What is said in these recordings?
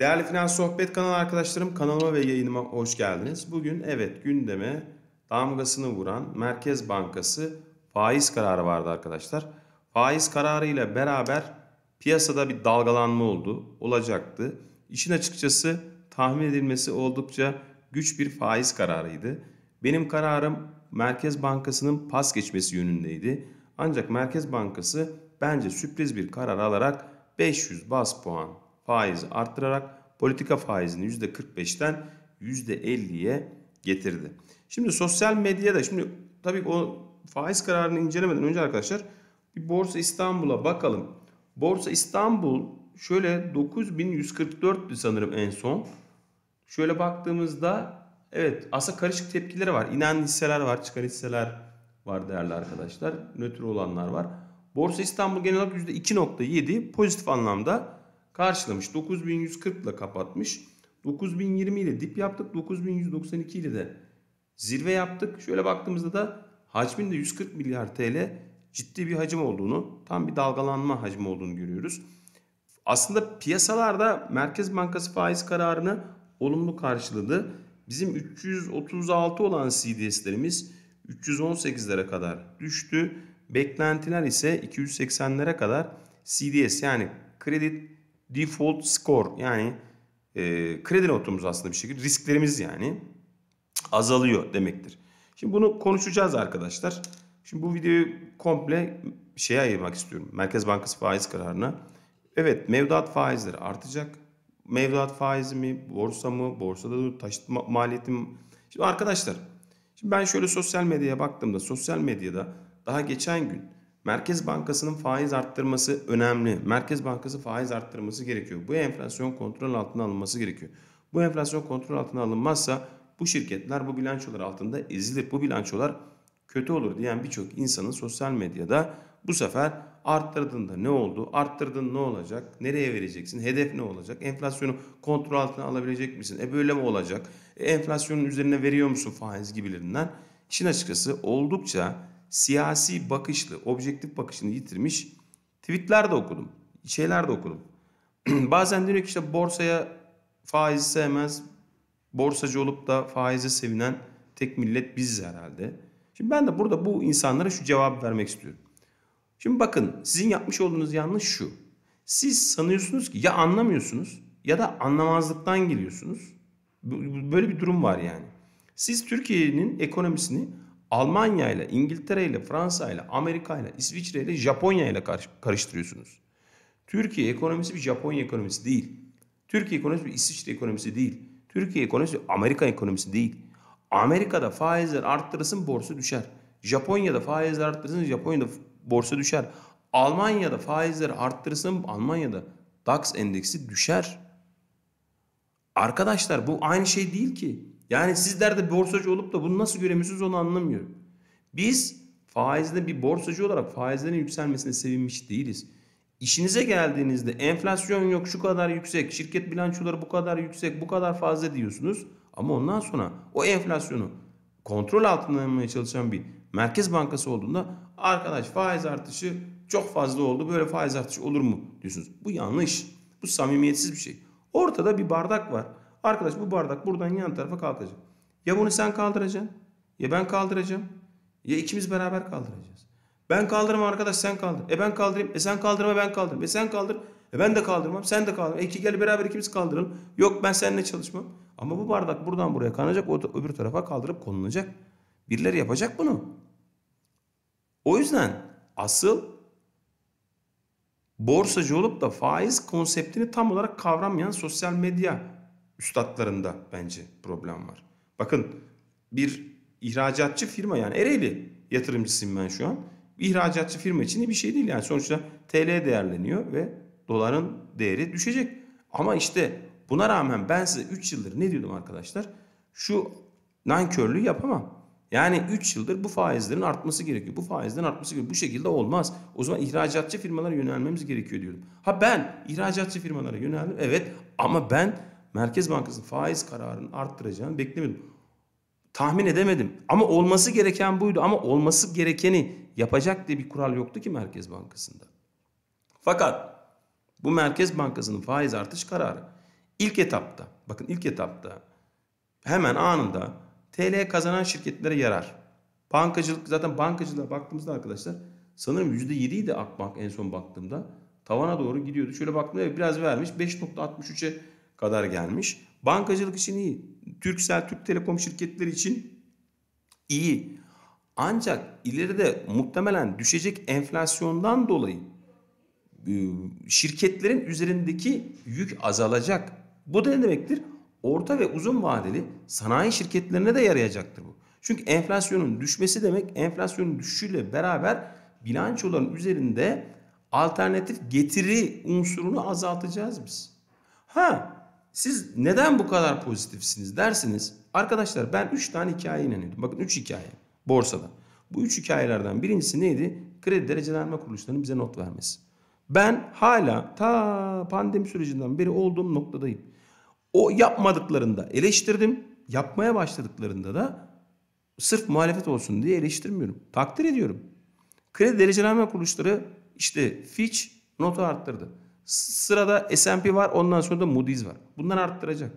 Değerli Finans Sohbet kanalı arkadaşlarım kanalıma ve yayınıma hoş geldiniz. Bugün evet gündeme damgasını vuran Merkez Bankası faiz kararı vardı arkadaşlar. Faiz kararı ile beraber piyasada bir dalgalanma oldu, olacaktı. İşin açıkçası tahmin edilmesi oldukça güç bir faiz kararıydı. Benim kararım Merkez Bankası'nın pas geçmesi yönündeydi. Ancak Merkez Bankası bence sürpriz bir karar alarak 500 bas puan faizi arttırarak politika faizini %45'ten %50'ye getirdi. Şimdi sosyal medyada şimdi tabii o faiz kararını incelemeden önce arkadaşlar bir Borsa İstanbul'a bakalım. Borsa İstanbul şöyle 9144'tü sanırım en son. Şöyle baktığımızda evet asa karışık tepkileri var. İnen hisseler var, çıkan hisseler var değerli arkadaşlar. Nötr olanlar var. Borsa İstanbul genel olarak %2.7 pozitif anlamda karşılamış. 9140 ile kapatmış. 9020 ile dip yaptık. 9192 ile de zirve yaptık. Şöyle baktığımızda da hacmin de 140 milyar TL ciddi bir hacim olduğunu, tam bir dalgalanma hacmi olduğunu görüyoruz. Aslında piyasalarda Merkez Bankası faiz kararını olumlu karşıladı. Bizim 336 olan CDS'lerimiz 318'lere kadar düştü. Beklentiler ise 280'lere kadar CDS yani kredi default score yani e, kredi notumuz aslında bir şekilde risklerimiz yani azalıyor demektir. Şimdi bunu konuşacağız arkadaşlar. Şimdi bu videoyu komple şeye ayırmak istiyorum. Merkez Bankası faiz kararına. Evet mevduat faizleri artacak. Mevduat faizi mi, borsa mı, borsada da taşıt maliyeti mi? Şimdi arkadaşlar, şimdi ben şöyle sosyal medyaya baktığımda, sosyal medyada daha geçen gün Merkez Bankası'nın faiz arttırması önemli. Merkez Bankası faiz arttırması gerekiyor. Bu enflasyon kontrol altına alınması gerekiyor. Bu enflasyon kontrol altına alınmazsa bu şirketler bu bilançolar altında ezilir. Bu bilançolar kötü olur diyen birçok insanın sosyal medyada bu sefer arttırdığında ne oldu? Arttırdın ne olacak? Nereye vereceksin? Hedef ne olacak? Enflasyonu kontrol altına alabilecek misin? E böyle mi olacak? E enflasyonun üzerine veriyor musun faiz gibilerinden? İşin açıkçası oldukça siyasi bakışlı, objektif bakışını yitirmiş tweetler de okudum. Şeyler de okudum. Bazen diyor ki işte borsaya faizi sevmez, borsacı olup da faize sevinen tek millet biziz herhalde. Şimdi ben de burada bu insanlara şu cevabı vermek istiyorum. Şimdi bakın sizin yapmış olduğunuz yanlış şu. Siz sanıyorsunuz ki ya anlamıyorsunuz ya da anlamazlıktan geliyorsunuz. Böyle bir durum var yani. Siz Türkiye'nin ekonomisini Almanya ile, İngiltere ile, Fransa ile, Amerika ile, İsviçre ile, Japonya ile karıştırıyorsunuz. Türkiye ekonomisi bir Japonya ekonomisi değil. Türkiye ekonomisi bir İsviçre ekonomisi değil. Türkiye ekonomisi bir Amerika ekonomisi değil. Amerika'da faizler arttırırsın borsa düşer. Japonya'da faizler arttırırsın Japonya'da borsa düşer. Almanya'da faizler arttırırsın Almanya'da DAX endeksi düşer. Arkadaşlar bu aynı şey değil ki. Yani sizler de borsacı olup da bunu nasıl göremiyorsunuz onu anlamıyorum. Biz faizde bir borsacı olarak faizlerin yükselmesine sevinmiş değiliz. İşinize geldiğinizde enflasyon yok şu kadar yüksek, şirket bilançoları bu kadar yüksek, bu kadar fazla diyorsunuz. Ama ondan sonra o enflasyonu kontrol altına almaya çalışan bir merkez bankası olduğunda arkadaş faiz artışı çok fazla oldu böyle faiz artışı olur mu diyorsunuz. Bu yanlış. Bu samimiyetsiz bir şey. Ortada bir bardak var. Arkadaş bu bardak buradan yan tarafa kalkacak. Ya bunu sen kaldıracaksın. Ya ben kaldıracağım. Ya ikimiz beraber kaldıracağız. Ben kaldırma arkadaş sen kaldır. E ben kaldırayım. E sen kaldırma ben kaldırırım. E sen kaldır. E ben de kaldırmam. Sen de kaldır. E iki gel beraber ikimiz kaldıralım. Yok ben seninle çalışmam. Ama bu bardak buradan buraya kanacak. O da öbür tarafa kaldırıp konulacak. Birileri yapacak bunu. O yüzden asıl borsacı olup da faiz konseptini tam olarak kavramayan sosyal medya üstadlarında bence problem var. Bakın bir ihracatçı firma yani Ereğli yatırımcısıyım ben şu an. İhracatçı firma için bir şey değil yani sonuçta TL değerleniyor ve doların değeri düşecek. Ama işte buna rağmen ben size 3 yıldır ne diyordum arkadaşlar? Şu nankörlüğü yapamam. Yani 3 yıldır bu faizlerin artması gerekiyor. Bu faizlerin artması gerekiyor. Bu şekilde olmaz. O zaman ihracatçı firmalara yönelmemiz gerekiyor diyordum. Ha ben ihracatçı firmalara yöneldim. Evet ama ben Merkez Bankası'nın faiz kararını arttıracağını beklemiyordum. Tahmin edemedim. Ama olması gereken buydu. Ama olması gerekeni yapacak diye bir kural yoktu ki Merkez Bankası'nda. Fakat bu Merkez Bankası'nın faiz artış kararı ilk etapta, bakın ilk etapta hemen anında TL kazanan şirketlere yarar. Bankacılık zaten bankacılığa baktığımızda arkadaşlar sanırım %7 idi Akbank en son baktığımda. Tavana doğru gidiyordu. Şöyle baktığımda biraz vermiş 5.63'e kadar gelmiş. Bankacılık için iyi. Türksel, Türk Telekom şirketleri için iyi. Ancak ileride muhtemelen düşecek enflasyondan dolayı e, şirketlerin üzerindeki yük azalacak. Bu da ne demektir? Orta ve uzun vadeli sanayi şirketlerine de yarayacaktır bu. Çünkü enflasyonun düşmesi demek enflasyonun düşüşüyle beraber bilançoların üzerinde alternatif getiri unsurunu azaltacağız biz. Ha siz neden bu kadar pozitifsiniz dersiniz. Arkadaşlar ben 3 tane hikaye inanıyordum. Bakın 3 hikaye borsada. Bu 3 hikayelerden birincisi neydi? Kredi derecelenme kuruluşlarının bize not vermesi. Ben hala ta pandemi sürecinden beri olduğum noktadayım. O yapmadıklarında eleştirdim. Yapmaya başladıklarında da sırf muhalefet olsun diye eleştirmiyorum. Takdir ediyorum. Kredi derecelenme kuruluşları işte Fitch notu arttırdı. Sırada S&P var ondan sonra da Moody's var. Bundan arttıracak.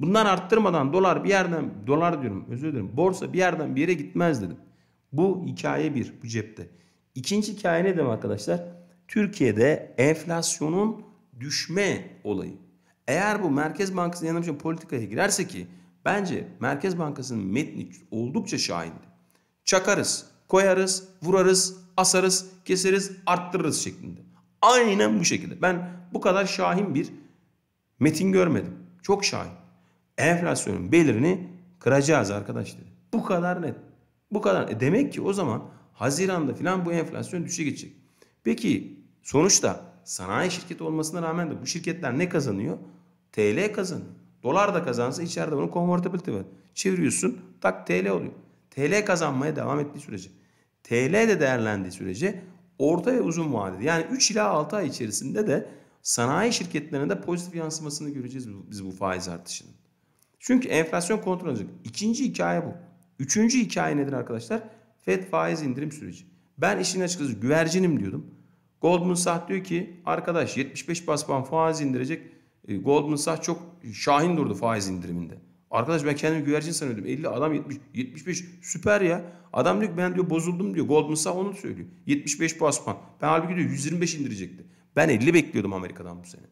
Bundan arttırmadan dolar bir yerden dolar diyorum özür dilerim borsa bir yerden bir yere gitmez dedim. Bu hikaye bir bu cepte. İkinci hikaye ne dedim arkadaşlar? Türkiye'de enflasyonun düşme olayı. Eğer bu Merkez Bankası'nın yanılmış şey politikaya girerse ki bence Merkez Bankası'nın metni oldukça şahindi. Çakarız, koyarız, vurarız, asarız, keseriz, arttırırız şeklinde. Aynen bu şekilde. Ben bu kadar şahin bir metin görmedim. Çok şahin. Enflasyonun belirini kıracağız arkadaş dedi. Bu kadar net. Bu kadar. E demek ki o zaman Haziran'da filan bu enflasyon düşe geçecek. Peki sonuçta sanayi şirketi olmasına rağmen de bu şirketler ne kazanıyor? TL kazanıyor. Dolar da kazansa içeride bunu convertibility var. Çeviriyorsun tak TL oluyor. TL kazanmaya devam ettiği sürece. TL de değerlendiği sürece orta ve uzun vadede yani 3 ila 6 ay içerisinde de sanayi şirketlerine de pozitif yansımasını göreceğiz biz bu faiz artışının. Çünkü enflasyon kontrol olacak. İkinci hikaye bu. Üçüncü hikaye nedir arkadaşlar? FED faiz indirim süreci. Ben işin açıkçası güvercinim diyordum. Goldman Sachs diyor ki arkadaş 75 bas puan faiz indirecek. E, Goldman Sachs çok şahin durdu faiz indiriminde. Arkadaş ben kendimi güvercin sanıyordum. 50 adam 70, 75 süper ya. Adam diyor ki ben diyor bozuldum diyor. Goldman Sachs onu söylüyor. 75 basman. Ben halbuki diyor 125 indirecekti. Ben 50 bekliyordum Amerika'dan bu sene.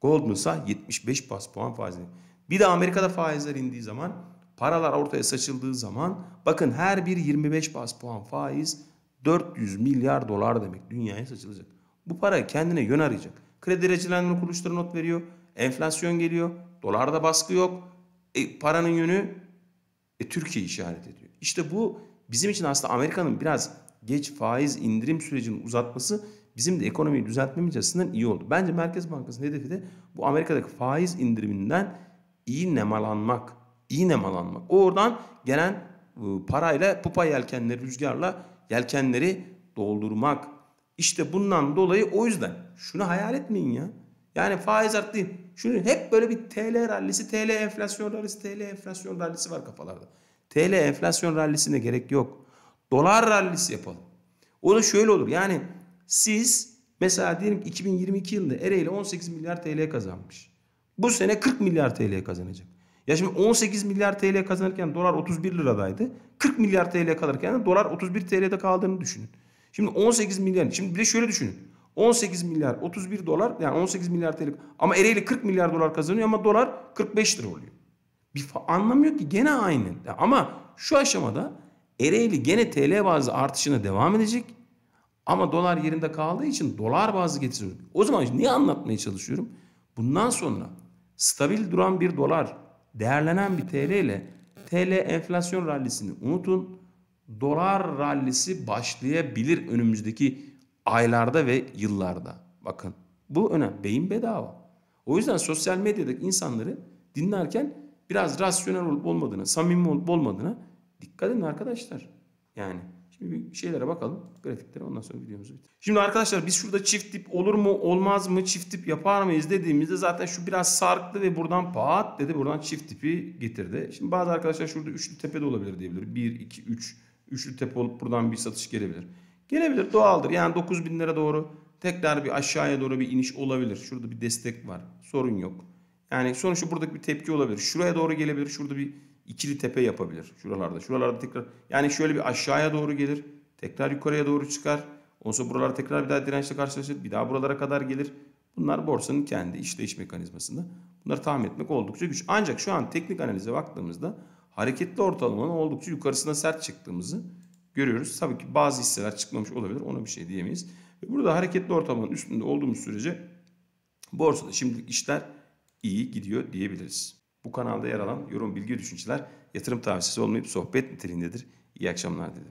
Goldman Sachs 75 bas puan faizini. Bir de Amerika'da faizler indiği zaman paralar ortaya saçıldığı zaman bakın her bir 25 bas puan faiz 400 milyar dolar demek dünyaya saçılacak. Bu para kendine yön arayacak. Kredi derecelenme kuruluşları not veriyor. Enflasyon geliyor. Dolarda baskı yok. E, paranın yönü e, Türkiye işaret ediyor. İşte bu bizim için aslında Amerika'nın biraz geç faiz indirim sürecinin uzatması bizim de ekonomiyi düzeltmemiz açısından iyi oldu. Bence Merkez Bankası'nın hedefi de bu Amerika'daki faiz indiriminden iyi nemalanmak. İyi nemalanmak. Oradan gelen e, parayla pupa yelkenleri rüzgarla yelkenleri doldurmak. İşte bundan dolayı o yüzden şunu hayal etmeyin ya. Yani faiz arttı. Şunu hep böyle bir TL rallisi, TL enflasyon rallisi, TL enflasyon rallisi var kafalarda. TL enflasyon rallisine gerek yok. Dolar rallisi yapalım. O da şöyle olur. Yani siz mesela diyelim ki 2022 yılında Ereğli 18 milyar TL kazanmış. Bu sene 40 milyar TL kazanacak. Ya şimdi 18 milyar TL kazanırken dolar 31 liradaydı. 40 milyar TL kalırken de dolar 31 TL'de kaldığını düşünün. Şimdi 18 milyar. Şimdi bir de şöyle düşünün. 18 milyar 31 dolar yani 18 milyar TL ama Ereğli 40 milyar dolar kazanıyor ama dolar 45 lira oluyor. Bir anlamıyor ki gene aynı. Ama şu aşamada Ereğli gene TL bazlı artışına devam edecek. Ama dolar yerinde kaldığı için dolar bazlı getiriyor. O zaman niye anlatmaya çalışıyorum? Bundan sonra stabil duran bir dolar, değerlenen bir TL ile TL enflasyon rallisini unutun. Dolar rallisi başlayabilir önümüzdeki aylarda ve yıllarda. Bakın bu önemli. Beyin bedava. O yüzden sosyal medyadaki insanları dinlerken biraz rasyonel olup olmadığına, samimi olup olmadığına dikkat edin arkadaşlar. Yani şimdi bir şeylere bakalım. Grafiklere ondan sonra videomuzu bitir. Şimdi arkadaşlar biz şurada çift tip olur mu olmaz mı çift tip yapar mıyız dediğimizde zaten şu biraz sarktı ve buradan pat dedi buradan çift tipi getirdi. Şimdi bazı arkadaşlar şurada üçlü tepe de olabilir diyebilir. 1, 2, 3 üçlü tepe olup buradan bir satış gelebilir. Gelebilir doğaldır. Yani 9000 lira doğru tekrar bir aşağıya doğru bir iniş olabilir. Şurada bir destek var. Sorun yok. Yani sonuçta buradaki bir tepki olabilir. Şuraya doğru gelebilir. Şurada bir ikili tepe yapabilir. Şuralarda. Şuralarda tekrar. Yani şöyle bir aşağıya doğru gelir. Tekrar yukarıya doğru çıkar. Olsa buralar tekrar bir daha dirençle karşılaşır. Bir daha buralara kadar gelir. Bunlar borsanın kendi işleyiş mekanizmasında. Bunları tahmin etmek oldukça güç. Ancak şu an teknik analize baktığımızda hareketli ortalamanın oldukça yukarısına sert çıktığımızı görüyoruz. Tabii ki bazı hisseler çıkmamış olabilir. Ona bir şey diyemeyiz. ve Burada hareketli ortamın üstünde olduğumuz sürece borsada şimdilik işler iyi gidiyor diyebiliriz. Bu kanalda yer alan yorum, bilgi, düşünceler yatırım tavsiyesi olmayıp sohbet niteliğindedir. İyi akşamlar dilerim.